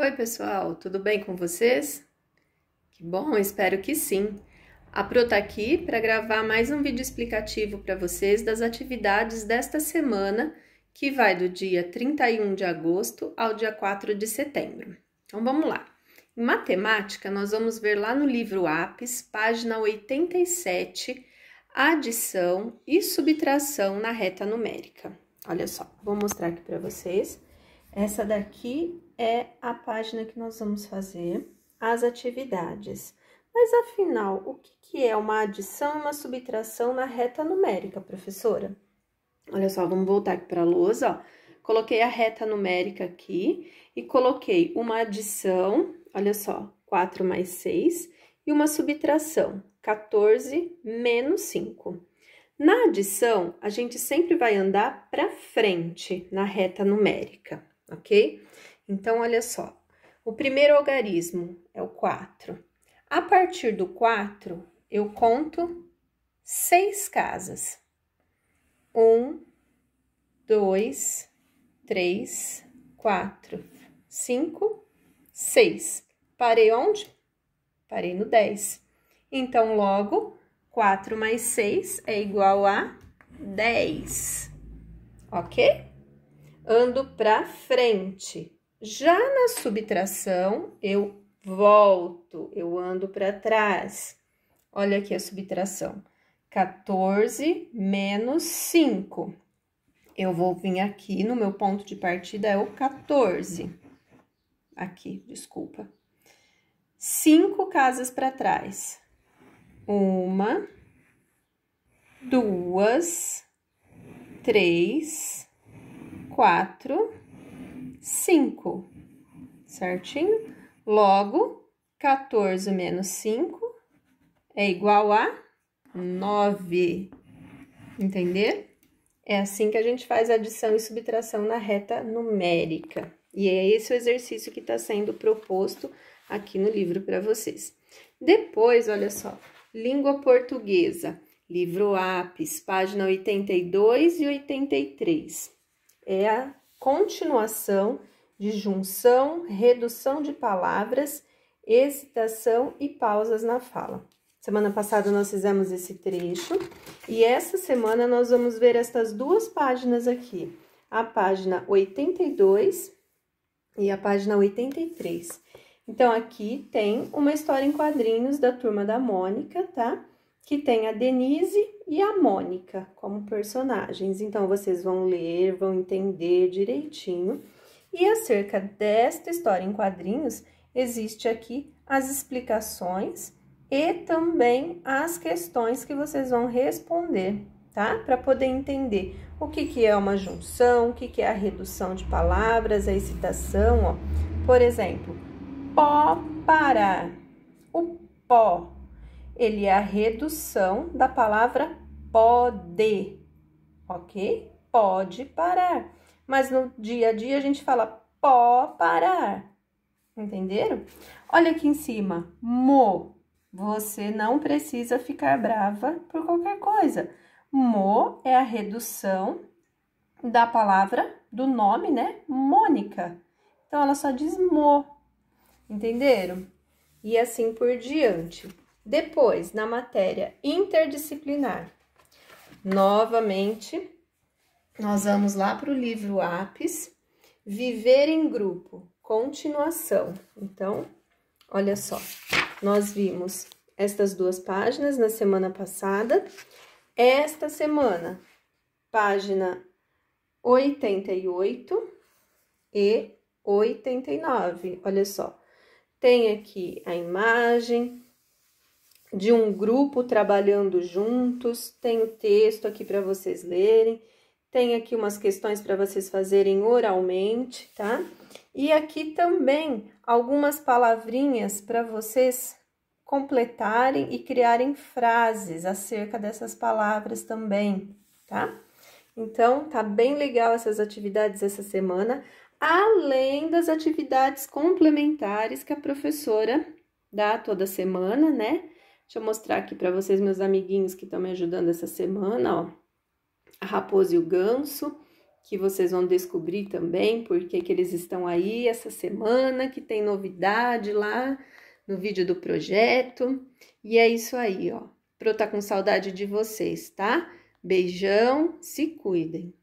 Oi, pessoal, tudo bem com vocês? Que bom, espero que sim. A Pro tá aqui para gravar mais um vídeo explicativo para vocês das atividades desta semana, que vai do dia 31 de agosto ao dia 4 de setembro. Então vamos lá. Em matemática, nós vamos ver lá no livro Apes, página 87, adição e subtração na reta numérica. Olha só, vou mostrar aqui para vocês. Essa daqui é a página que nós vamos fazer as atividades. Mas afinal, o que é uma adição e uma subtração na reta numérica, professora? Olha só, vamos voltar aqui para a lousa, ó. Coloquei a reta numérica aqui e coloquei uma adição, olha só, 4 mais 6, e uma subtração, 14 menos 5. Na adição, a gente sempre vai andar para frente na reta numérica ok? Então, olha só. O primeiro algarismo é o 4. A partir do 4, eu conto seis casas. Um, dois, três, quatro, cinco, seis. Parei onde? Parei no 10. Então, logo, 4 mais 6 é igual a 10. Ok? ando para frente. Já na subtração, eu volto, eu ando para trás. Olha aqui a subtração. 14 menos 5. Eu vou vir aqui no meu ponto de partida, é o 14. Aqui, desculpa. Cinco casas para trás. Uma, duas, três, 4, 5, certinho? Logo, 14 menos 5 é igual a 9, entender? É assim que a gente faz adição e subtração na reta numérica. E é esse o exercício que está sendo proposto aqui no livro para vocês. Depois, olha só, língua portuguesa, livro APES, página 82 e 83 é a continuação de junção, redução de palavras, hesitação e pausas na fala. Semana passada nós fizemos esse trecho e essa semana nós vamos ver estas duas páginas aqui, a página 82 e a página 83. Então, aqui tem uma história em quadrinhos da turma da Mônica, tá? que tem a Denise e a Mônica como personagens. Então, vocês vão ler, vão entender direitinho. E acerca desta história em quadrinhos, existe aqui as explicações e também as questões que vocês vão responder, tá? Para poder entender o que, que é uma junção, o que, que é a redução de palavras, a excitação, ó. Por exemplo, pó para O pó ele é a redução da palavra pode, ok? Pode parar. Mas no dia a dia a gente fala pó parar. Entenderam? Olha aqui em cima, mo. Você não precisa ficar brava por qualquer coisa. Mo é a redução da palavra, do nome, né? Mônica. Então ela só diz mo. Entenderam? E assim por diante. Depois, na matéria interdisciplinar, novamente, nós vamos lá para o livro Apis, Viver em Grupo, continuação. Então, olha só, nós vimos estas duas páginas na semana passada. Esta semana, página 88 e 89. Olha só, tem aqui a imagem, de um grupo trabalhando juntos. Tem o texto aqui para vocês lerem. Tem aqui umas questões para vocês fazerem oralmente, tá? E aqui também algumas palavrinhas para vocês completarem e criarem frases acerca dessas palavras também, tá? Então, tá bem legal essas atividades essa semana, além das atividades complementares que a professora dá toda semana, né? Deixa eu mostrar aqui para vocês, meus amiguinhos que estão me ajudando essa semana, ó. A raposa e o ganso, que vocês vão descobrir também porque que eles estão aí essa semana, que tem novidade lá no vídeo do projeto. E é isso aí, ó. Pro tá com saudade de vocês, tá? Beijão, se cuidem.